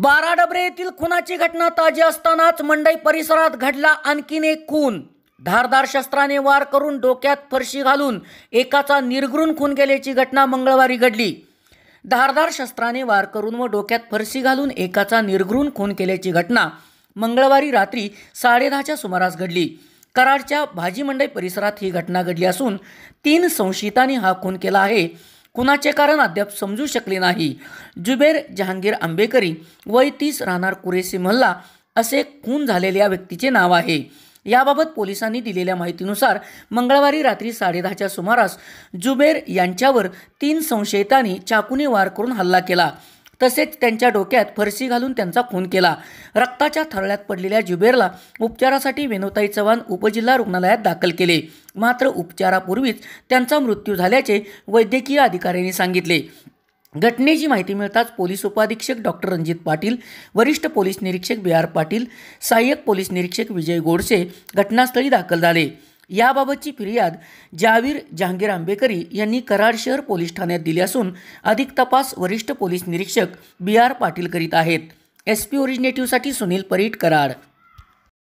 बारा डबरे येथील खुनाची घटना ताजी असतानाच मंडई परिसरात घडला आणखीन एक खून धारदार शस्त्राने वार करून डोक्यात फरशी घालून एकाचा निर्घृण खून केल्याची घटना मंगळवारी घडली धारदार शस्त्राने वार करून व डोक्यात फरशी घालून एकाचा निर्घृण खून केल्याची घटना मंगळवारी रात्री साडेदहाच्या सुमारास घडली कराडच्या भाजी मंडई परिसरात ही घटना घडली असून तीन संशयितांनी हा खून केला आहे कुणाचे कारण अद्याप समजू शकले नाही जुबेर जहांगीर आंबेकरी वय तीस राहणार कुरेसी मल्ला असे खून झालेल्या व्यक्तीचे नाव आहे याबाबत पोलिसांनी दिलेल्या माहितीनुसार मंगळवारी रात्री साडेदहाच्या सुमारास जुबेर यांच्यावर तीन संशयितांनी चाकूने वार करून हल्ला केला तसेच त्यांच्या डोक्यात फरशी घालून त्यांचा खून केला रक्ताच्या थरळ्यात पडलेल्या जुबेरला उपचारासाठी विनोताई चव्हाण उपजिल्हा रुग्णालयात दाखल केले मात्र उपचारापूर्वीच त्यांचा मृत्यू झाल्याचे वैद्यकीय अधिकाऱ्यांनी सांगितले घटनेची माहिती मिळताच पोलीस उपाधीक्षक डॉक्टर रणजित पाटील वरिष्ठ पोलीस निरीक्षक बी आर पाटील सहाय्यक पोलीस निरीक्षक विजय गोडसे घटनास्थळी दाखल झाले याबाबतची फिर्याद जावीर जहांगीर आंबेकरी यांनी कराड शहर पोलीस ठाण्यात दिली असून अधिक तपास वरिष्ठ पोलीस निरीक्षक बी आर पाटील करीत आहेत एस पी ओरिजिनेटिव्हसाठी सुनील परीट कराड